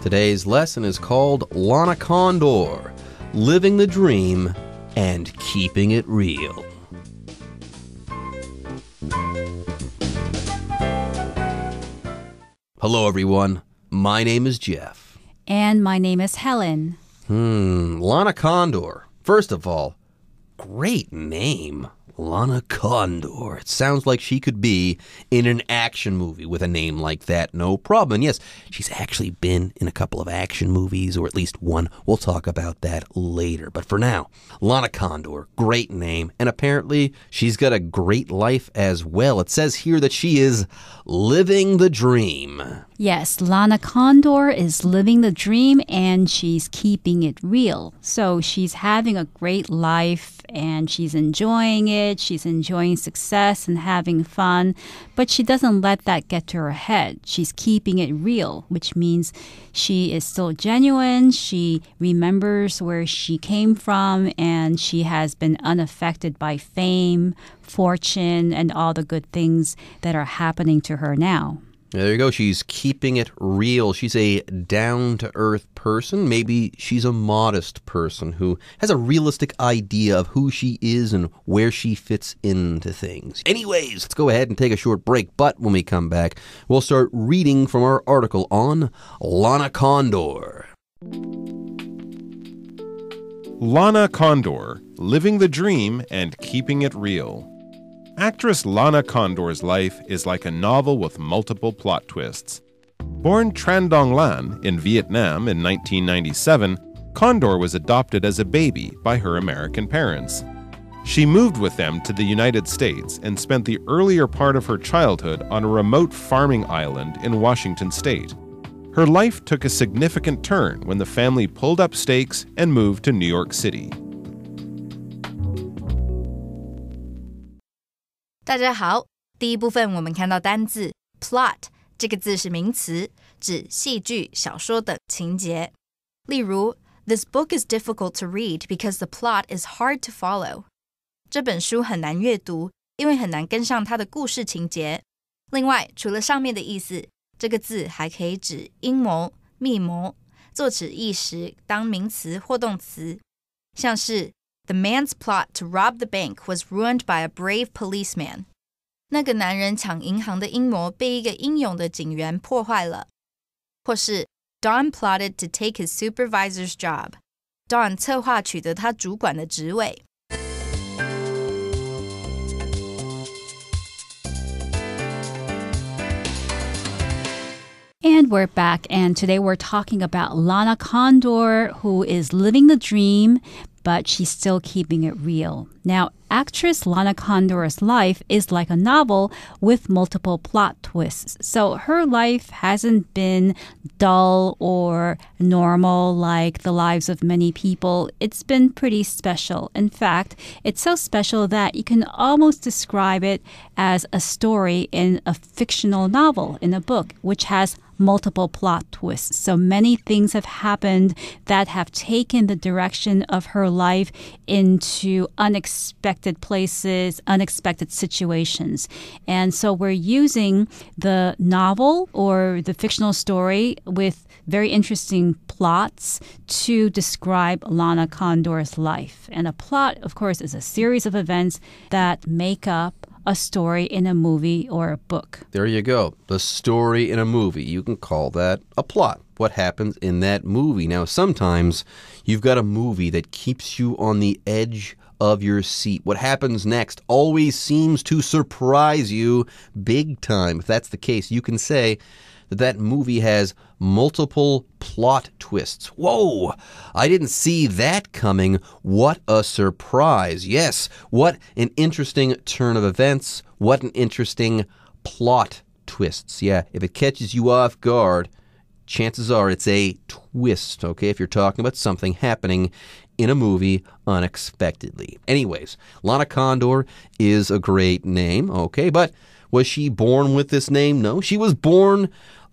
Today's lesson is called Lana Condor Living the Dream and Keeping It Real. Hello, everyone. My name is Jeff. And my name is Helen. Hmm, Lana Condor. First of all, great name. Lana Condor. It sounds like she could be in an action movie with a name like that, no problem. And yes, she's actually been in a couple of action movies, or at least one. We'll talk about that later. But for now, Lana Condor, great name. And apparently, she's got a great life as well. It says here that she is living the dream. Yes, Lana Condor is living the dream and she's keeping it real. So she's having a great life and she's enjoying it. She's enjoying success and having fun, but she doesn't let that get to her head. She's keeping it real, which means she is still genuine. She remembers where she came from and she has been unaffected by fame, fortune, and all the good things that are happening to her now. There you go. She's keeping it real. She's a down to earth person. Maybe she's a modest person who has a realistic idea of who she is and where she fits into things. Anyways, let's go ahead and take a short break. But when we come back, we'll start reading from our article on Lana Condor. Lana Condor, Living the Dream and Keeping It Real. Actress Lana Condor's life is like a novel with multiple plot twists. Born Tran Dong Lan in Vietnam in 1997, Condor was adopted as a baby by her American parents. She moved with them to the United States and spent the earlier part of her childhood on a remote farming island in Washington state. Her life took a significant turn when the family pulled up stakes and moved to New York City. 大家好，第一部分我们看到单字 plot 这个字是名词，指戏剧、小说等情节。例如，This book is difficult to read because the plot is hard to follow。这本书很难阅读，因为很难跟上它的故事情节。另外，除了上面的意思，这个字还可以指阴谋、密谋。作此意时，当名词或动词，像是。The man's plot to rob the bank was ruined by a brave policeman. 那个男人抢银行的阴谋被一个英勇的警员破坏了。或是 Don plotted to take his supervisor's job. Don 策划取得他主管的职位。And we're back, and today we're talking about Lana Condor, who is living the dream but she's still keeping it real. Now, actress Lana Condor's life is like a novel with multiple plot twists. So her life hasn't been dull or normal like the lives of many people. It's been pretty special. In fact, it's so special that you can almost describe it as a story in a fictional novel, in a book, which has multiple plot twists. So many things have happened that have taken the direction of her life into unexpected places, unexpected situations. And so we're using the novel or the fictional story with very interesting plots to describe Lana Condor's life. And a plot, of course, is a series of events that make up a story in a movie or a book. There you go. The story in a movie. You can call that a plot. What happens in that movie? Now, sometimes you've got a movie that keeps you on the edge of your seat. What happens next always seems to surprise you big time. If that's the case, you can say, that that movie has multiple plot twists. Whoa! I didn't see that coming. What a surprise. Yes, what an interesting turn of events. What an interesting plot twists. Yeah, if it catches you off guard, chances are it's a twist, okay? If you're talking about something happening in a movie unexpectedly. Anyways, Lana Condor is a great name, okay? But was she born with this name? No, she was born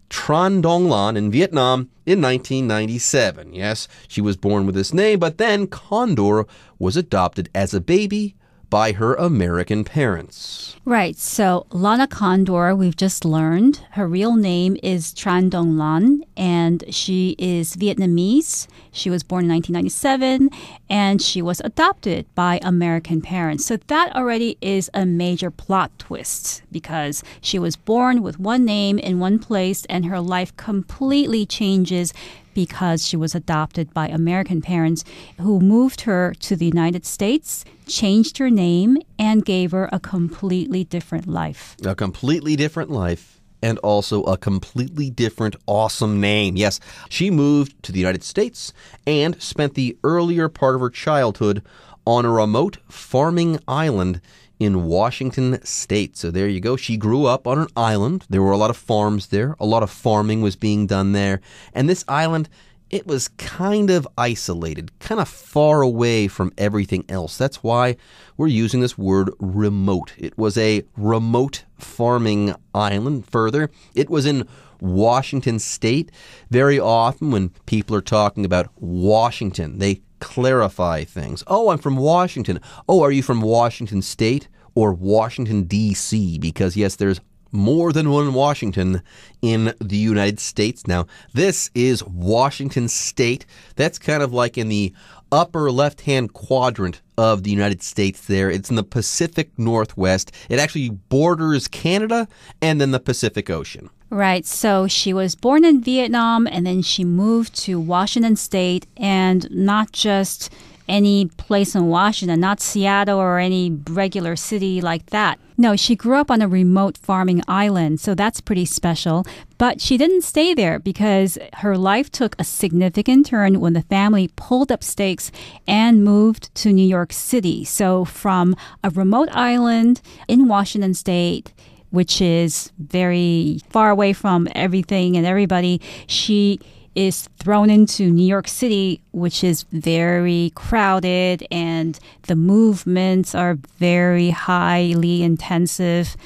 Tran Dong Lan in Vietnam in 1997. Yes, she was born with this name, but then Condor was adopted as a baby by her American parents. Right. So Lana Condor, we've just learned, her real name is Tran Dong Lan, and she is Vietnamese. She was born in 1997, and she was adopted by American parents. So that already is a major plot twist because she was born with one name in one place, and her life completely changes because she was adopted by American parents who moved her to the United States, changed her name, and gave her a completely different life. A completely different life and also a completely different awesome name. Yes, she moved to the United States and spent the earlier part of her childhood on a remote farming island in Washington state. So there you go. She grew up on an island. There were a lot of farms there, a lot of farming was being done there. And this island, it was kind of isolated, kind of far away from everything else. That's why we're using this word remote. It was a remote farming island. Further, it was in Washington state. Very often, when people are talking about Washington, they clarify things. Oh, I'm from Washington. Oh, are you from Washington State or Washington, D.C.? Because, yes, there's more than one Washington in the United States. Now, this is Washington State. That's kind of like in the upper left hand quadrant of the United States there. It's in the Pacific Northwest. It actually borders Canada and then the Pacific Ocean. Right. So she was born in Vietnam and then she moved to Washington State and not just any place in Washington, not Seattle or any regular city like that. No, she grew up on a remote farming island, so that's pretty special. But she didn't stay there because her life took a significant turn when the family pulled up stakes and moved to New York City. So, from a remote island in Washington state, which is very far away from everything and everybody. She is thrown into New York City, which is very crowded and the movements are very highly intensive.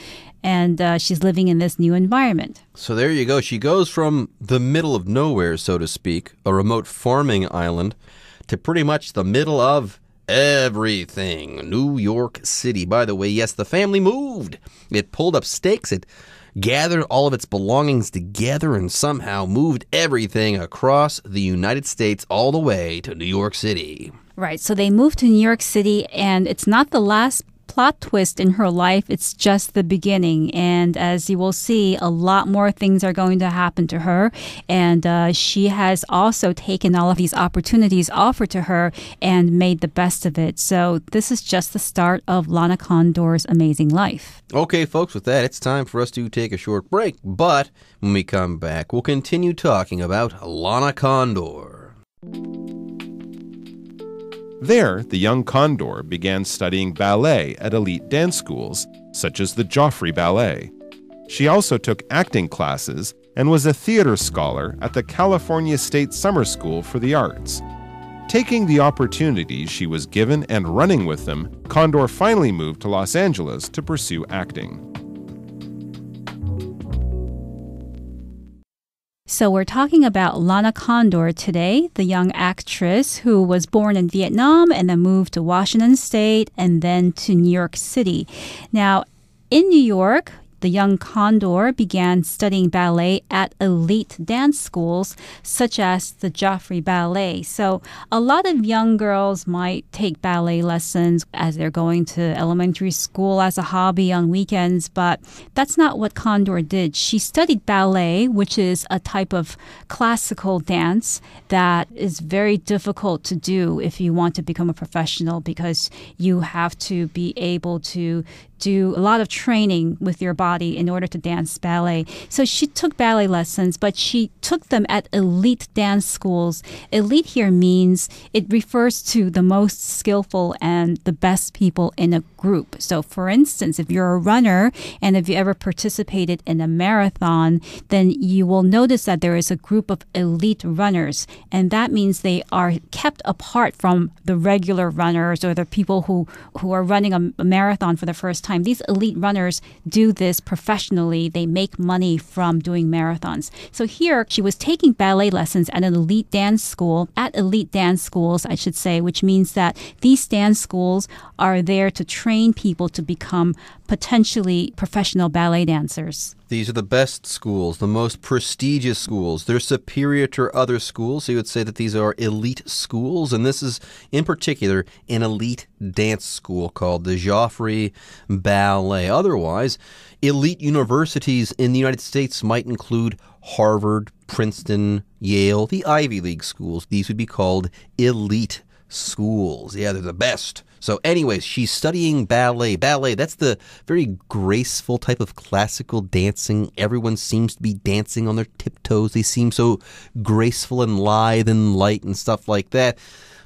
And uh, she's living in this new environment. So there you go. She goes from the middle of nowhere, so to speak, a remote farming island, to pretty much the middle of everything. New York City. By the way, yes, the family moved. It pulled up stakes. It gathered all of its belongings together and somehow moved everything across the United States all the way to New York City. Right. So they moved to New York City, and it's not the last plot twist in her life, it's just the beginning. And as you will see, a lot more things are going to happen to her. And uh, she has also taken all of these opportunities offered to her and made the best of it. So this is just the start of Lana Condor's amazing life. Okay, folks, with that, it's time for us to take a short break. But when we come back, we'll continue talking about Lana Condor. There, the young Condor began studying ballet at elite dance schools, such as the Joffrey Ballet. She also took acting classes and was a theater scholar at the California State Summer School for the Arts. Taking the opportunities she was given and running with them, Condor finally moved to Los Angeles to pursue acting. So we're talking about Lana Condor today, the young actress who was born in Vietnam and then moved to Washington State and then to New York City. Now, in New York, the young Condor began studying ballet at elite dance schools such as the Joffrey Ballet. So a lot of young girls might take ballet lessons as they're going to elementary school as a hobby on weekends, but that's not what Condor did. She studied ballet, which is a type of classical dance that is very difficult to do if you want to become a professional because you have to be able to do a lot of training with your body body in order to dance ballet. So she took ballet lessons, but she took them at elite dance schools. Elite here means it refers to the most skillful and the best people in a group. So, for instance, if you're a runner and if you ever participated in a marathon, then you will notice that there is a group of elite runners. And that means they are kept apart from the regular runners or the people who, who are running a, a marathon for the first time. These elite runners do this professionally. They make money from doing marathons. So here she was taking ballet lessons at an elite dance school, at elite dance schools, I should say, which means that these dance schools are there to train people to become potentially professional ballet dancers. These are the best schools, the most prestigious schools. They're superior to other schools. So you would say that these are elite schools. And this is, in particular, an elite dance school called the Joffrey Ballet. Otherwise, elite universities in the United States might include Harvard, Princeton, Yale, the Ivy League schools. These would be called elite schools. Yeah, they're the best. So, anyways, she's studying ballet. Ballet, that's the very graceful type of classical dancing. Everyone seems to be dancing on their tiptoes. They seem so graceful and lithe and light and stuff like that.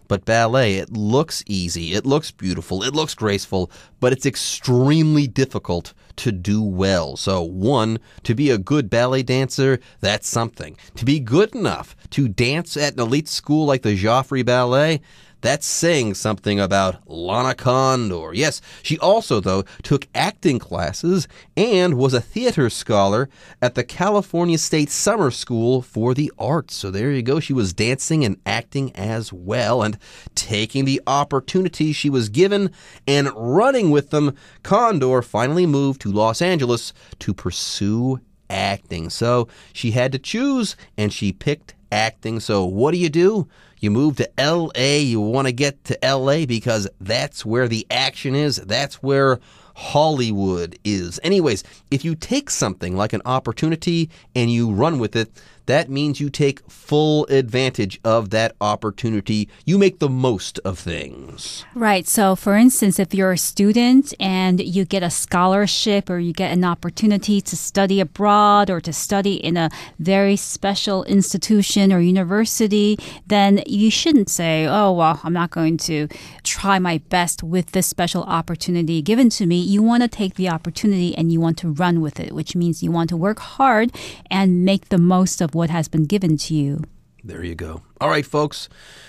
But ballet, it looks easy, it looks beautiful, it looks graceful, but it's extremely difficult to do well. So, one, to be a good ballet dancer, that's something. To be good enough to dance at an elite school like the Joffrey Ballet, that's saying something about Lana Condor. Yes, she also, though, took acting classes and was a theater scholar at the California State Summer School for the Arts. So there you go. She was dancing and acting as well and taking the opportunities she was given and running with them. Condor finally moved to Los Angeles to pursue acting. So she had to choose and she picked acting. So what do you do? You move to LA, you want to get to LA because that's where the action is. That's where Hollywood is. Anyways, if you take something like an opportunity and you run with it, that means you take full advantage of that opportunity. You make the most of things. Right. So, for instance, if you're a student and you get a scholarship or you get an opportunity to study abroad or to study in a very special institution or university, then you shouldn't say, oh, well, I'm not going to try my best with this special opportunity given to me. You want to take the opportunity and you want to run with it, which means you want to work hard and make the most of what has been given to you. There you go. All right, folks,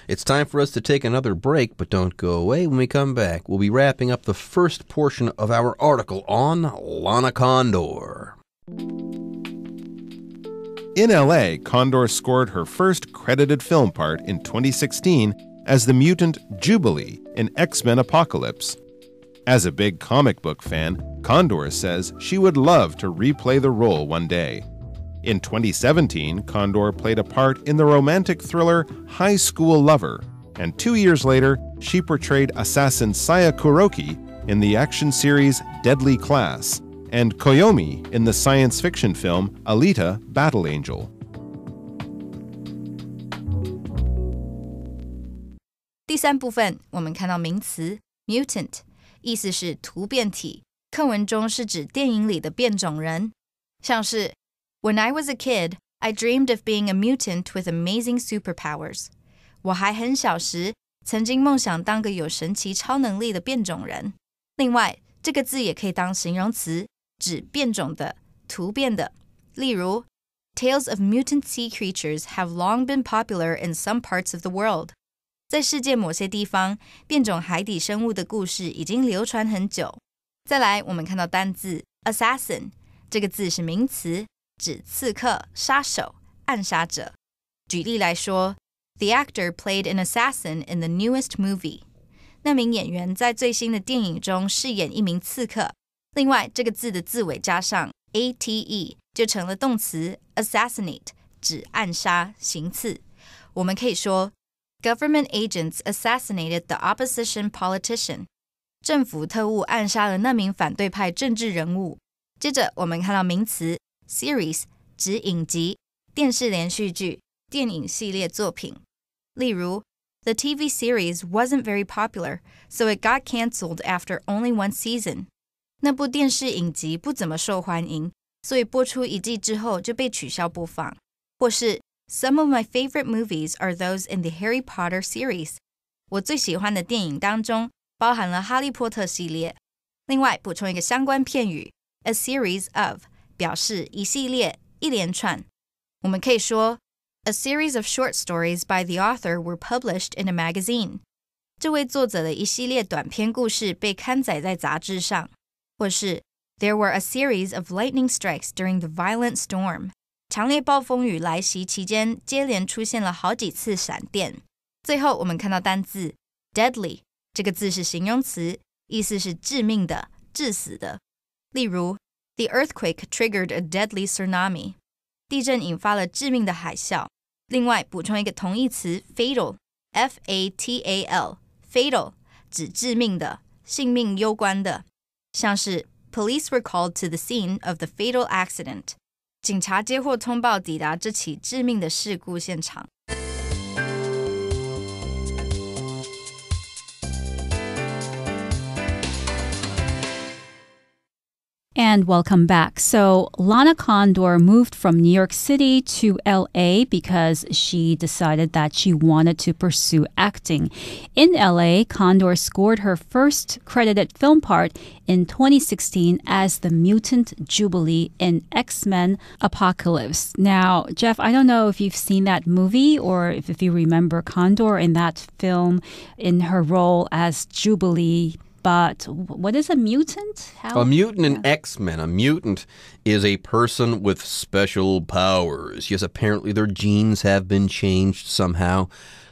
it's time for us to take another break, but don't go away. When we come back, we'll be wrapping up the first portion of our article on Lana Condor. In LA, Condor scored her first credited film part in 2016 as the mutant Jubilee in X Men Apocalypse. As a big comic book fan, Condor says she would love to replay the role one day. In 2017, Condor played a part in the romantic thriller High School Lover, and two years later, she portrayed assassin Saya Kuroki in the action series Deadly Class, and Koyomi in the science fiction film Alita Battle Angel. mutant，意思是突变体。课文中是指电影里的变种人，像是 when I was a kid, I dreamed of being a mutant with amazing superpowers. 我还很小时，曾经梦想当个有神奇超能力的变种人。另外，这个字也可以当形容词，指变种的、突变的。例如，Tales of mutant sea creatures have long been popular in some parts of the world。在世界某些地方，变种海底生物的故事已经流传很久。再来，我们看到单字 assassin，这个字是名词，指刺客、杀手、暗杀者。举例来说，The actor played an assassin in the newest movie。那名演员在最新的电影中饰演一名刺客。另外，这个字的字尾加上 a t e，就成了动词 assassinate，指暗杀、行刺。我们可以说，Government agents assassinated the opposition politician。政府特务暗杀了那名反对派政治人物。接着，我们看到名词 （series） 指影集、电视连续剧、电影系列作品。例如，The TV series wasn't very popular, so it got cancelled after only one season. 那部电视影集不怎么受欢迎，所以播出一季之后就被取消播放。或是，Some of my favorite movies are those in the Harry Potter series. 我最喜欢的电影当中包含了哈利波特系列。另外，补充一个相关片语：a series of。表示一系列、一连串。我们可以说，A series of short stories by the author were published in a magazine。这位作者的一系列短篇故事被刊载在杂志上，或是 There were a series of lightning strikes during the violent storm。强烈暴风雨来袭期间，接连出现了好几次闪电。最后，我们看到单字 deadly 这个字是形容词，意思是致命的、致死的。例如 the earthquake triggered a deadly tsunami. 地震引发了致命的海啸。另外，补充一个同义词 fatal，f a t a l，fatal 指致命的、性命攸关的，像是 police were called to the scene of the fatal accident，警察接获通报抵达这起致命的事故现场。And welcome back. So, Lana Condor moved from New York City to LA because she decided that she wanted to pursue acting. In LA, Condor scored her first credited film part in 2016 as the mutant Jubilee in X Men Apocalypse. Now, Jeff, I don't know if you've seen that movie or if, if you remember Condor in that film in her role as Jubilee but what is a mutant? How? A mutant yeah. in X Men. A mutant is a person with special powers. Yes, apparently their genes have been changed somehow.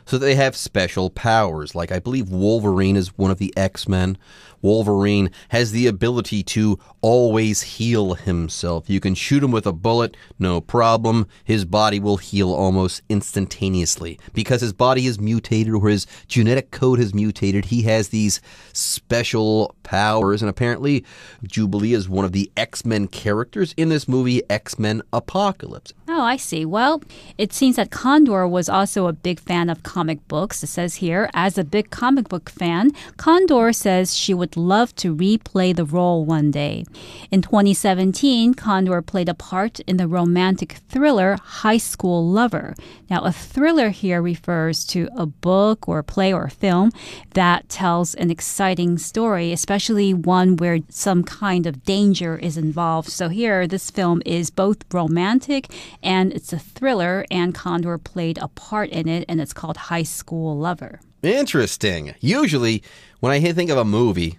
So they have special powers. Like, I believe Wolverine is one of the X Men, Wolverine has the ability to always heal himself. You can shoot him with a bullet, no problem. His body will heal almost instantaneously. Because his body is mutated or his genetic code has mutated, he has these special powers. And apparently, Jubilee is one of the X Men characters in this movie, X Men Apocalypse. Oh, I see. Well, it seems that Condor was also a big fan of comic books. It says here, as a big comic book fan, Condor says she would love to replay the role one day. In 2017, Condor played a part in the romantic thriller High School Lover. Now, a thriller here refers to a book or play or film that tells an exciting story, especially one where some kind of danger is involved. So, here, this film is both romantic and it's a thriller, and Condor played a part in it, and it's called High School Lover. Interesting. Usually, when I think of a movie,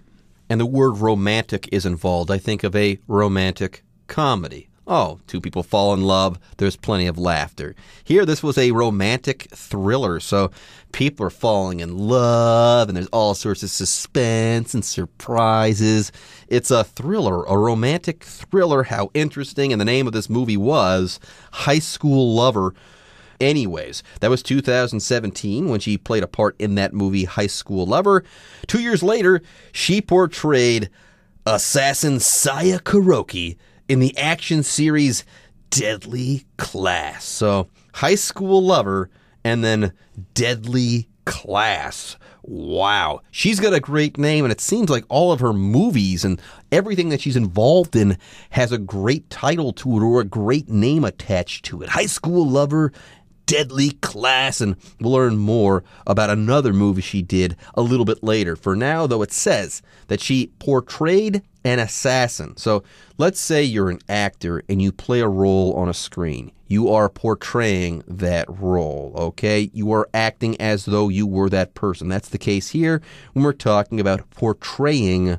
and the word romantic is involved, I think of a romantic comedy. Oh, two people fall in love, there's plenty of laughter. Here, this was a romantic thriller, so people are falling in love, and there's all sorts of suspense and surprises. It's a thriller, a romantic thriller. How interesting. And the name of this movie was High School Lover, Anyways, that was 2017 when she played a part in that movie High School Lover. Two years later, she portrayed assassin Saya Kuroki in the action series Deadly Class. So, High School Lover and then Deadly Class. Wow. She's got a great name, and it seems like all of her movies and everything that she's involved in has a great title to it or a great name attached to it. High School Lover deadly class. And we'll learn more about another movie she did a little bit later. For now, though, it says that she portrayed an assassin. So let's say you're an actor and you play a role on a screen. You are portraying that role, okay? You are acting as though you were that person. That's the case here when we're talking about portraying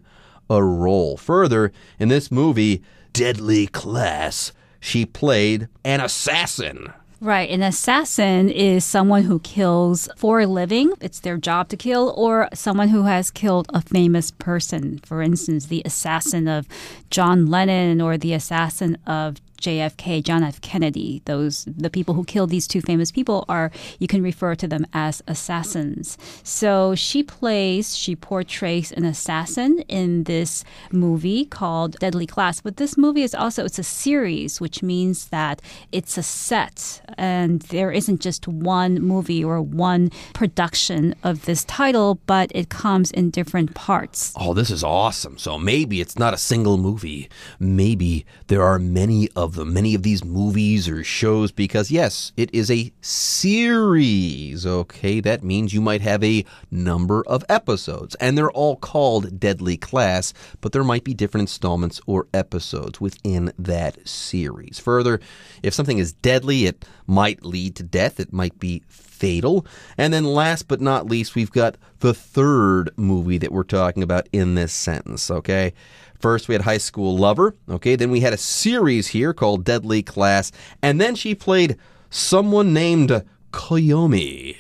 a role. Further, in this movie, Deadly Class, she played an assassin. Right. An assassin is someone who kills for a living. It's their job to kill, or someone who has killed a famous person. For instance, the assassin of John Lennon or the assassin of JFK, John F. Kennedy, those the people who killed these two famous people are you can refer to them as assassins. So she plays, she portrays an assassin in this movie called Deadly Class. But this movie is also it's a series, which means that it's a set and there isn't just one movie or one production of this title, but it comes in different parts. Oh, this is awesome. So maybe it's not a single movie. Maybe there are many of of the, many of these movies or shows because, yes, it is a series. Okay, that means you might have a number of episodes, and they're all called Deadly Class, but there might be different installments or episodes within that series. Further, if something is deadly, it might lead to death, it might be fatal. And then, last but not least, we've got the third movie that we're talking about in this sentence, okay? First, we had High School Lover. Okay, then we had a series here called Deadly Class, and then she played someone named Koyomi.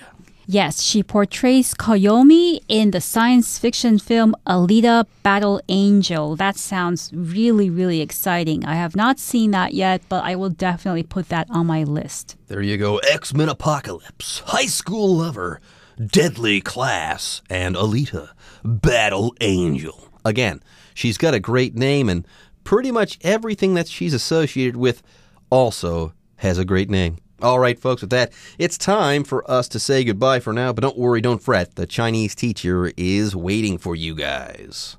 Yes, she portrays Koyomi in the science fiction film Alita Battle Angel. That sounds really, really exciting. I have not seen that yet, but I will definitely put that on my list. There you go X Men Apocalypse, High School Lover, Deadly Class, and Alita Battle Angel again, she's got a great name, and pretty much everything that she's associated with also has a great name. All right, folks, with that, it's time for us to say goodbye for now, but don't worry, don't fret. The Chinese teacher is waiting for you guys.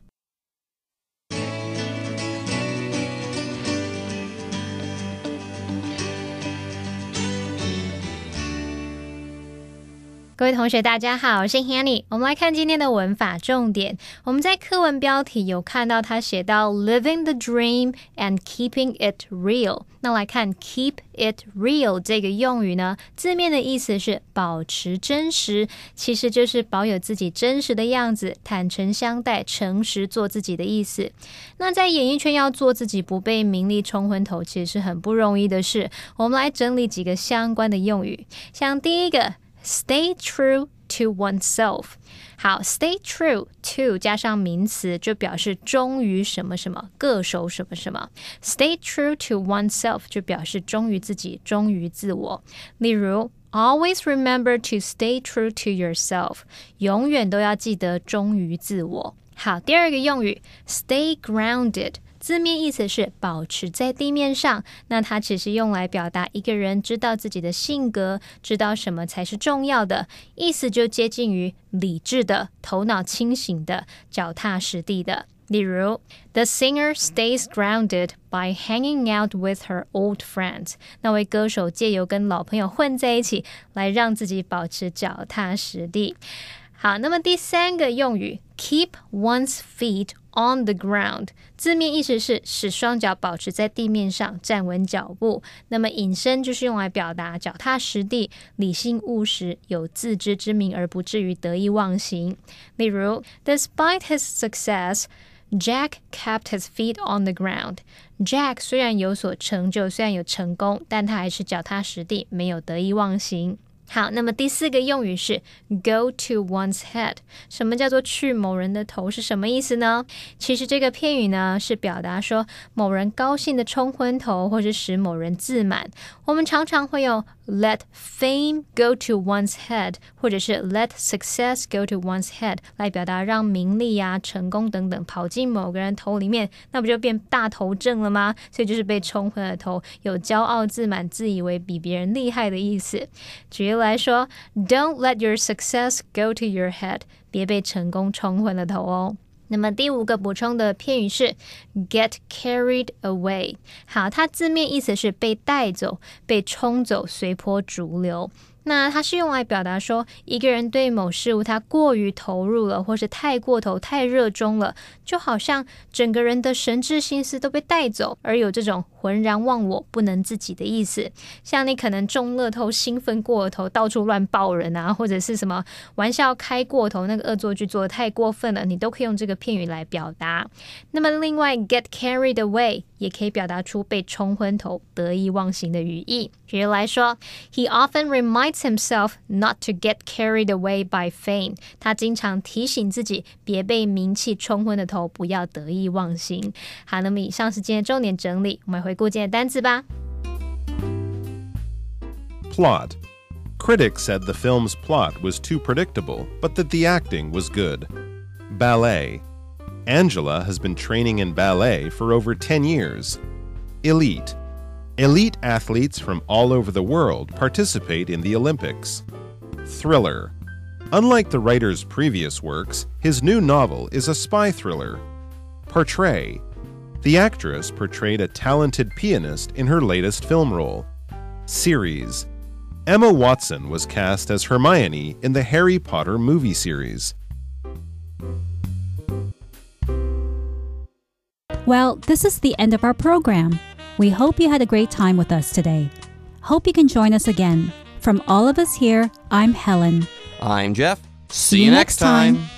各位同学，大家好，我是 Hanny。我们来看今天的文法重点。我们在课文标题有看到他写到 Living the dream and keeping it real。那来看 keep it real 这个用语呢，字面的意思是保持真实，其实就是保有自己真实的样子，坦诚相待，诚实做自己的意思。那在演艺圈要做自己，不被名利冲昏头，其实是很不容易的事。我们来整理几个相关的用语，像第一个。stay true to oneself。好，stay true to 加上名词，就表示忠于什么什么，恪守什么什么。Stay true to oneself 就表示忠于自己，忠于自我。例如，always remember to stay true to yourself，永远都要记得忠于自我。好，第二个用语，stay grounded。字面意思是保持在地面上，那它其实用来表达一个人知道自己的性格，知道什么才是重要的，意思就接近于理智的、头脑清醒的、脚踏实地的。例如，The singer stays grounded by hanging out with her old friends。那位歌手借由跟老朋友混在一起，来让自己保持脚踏实地。好，那么第三个用语，keep one's feet on the ground，字面意思是使双脚保持在地面上，站稳脚步。那么引申就是用来表达脚踏实地、理性务实、有自知之明而不至于得意忘形。例如，despite his success，Jack kept his feet on the ground。Jack 虽然有所成就，虽然有成功，但他还是脚踏实地，没有得意忘形。好，那么第四个用语是 go to one's head。什么叫做去某人的头是什么意思呢？其实这个片语呢，是表达说某人高兴的冲昏头，或是使某人自满。我们常常会有。Let fame go to one's head，或者是 let success go to one's head，来表达让名利呀、成功等等跑进某个人头里面，那不就变大头症了吗？所以就是被冲昏了头，有骄傲、自满、自以为比别人厉害的意思。举例来说，Don't let your success go to your head，别被成功冲昏了头哦。那么第五个补充的片语是 get carried away。好，它字面意思是被带走、被冲走、随波逐流。那它是用来表达说一个人对某事物他过于投入了，或是太过头、太热衷了，就好像整个人的神智心思都被带走，而有这种浑然忘我、不能自己的意思。像你可能中乐透兴奋过头，到处乱抱人啊，或者是什么玩笑开过头，那个恶作剧做的太过分了，你都可以用这个片语来表达。那么另外，get carried away。也可以表达出被冲昏头、得意忘形的语义。举例来说，He often reminds himself not to get carried away by fame。他经常提醒自己别被名气冲昏了头，不要得意忘形。好，那么以上是今天重点整理，我们回顾今天的单词吧。Plot. Critics said the film's plot was too predictable, but that the acting was good. Ballet. Angela has been training in ballet for over 10 years. Elite. Elite athletes from all over the world participate in the Olympics. Thriller. Unlike the writer's previous works, his new novel is a spy thriller. Portray. The actress portrayed a talented pianist in her latest film role. Series. Emma Watson was cast as Hermione in the Harry Potter movie series. Well, this is the end of our program. We hope you had a great time with us today. Hope you can join us again. From all of us here, I'm Helen. I'm Jeff. See, See you next time. time.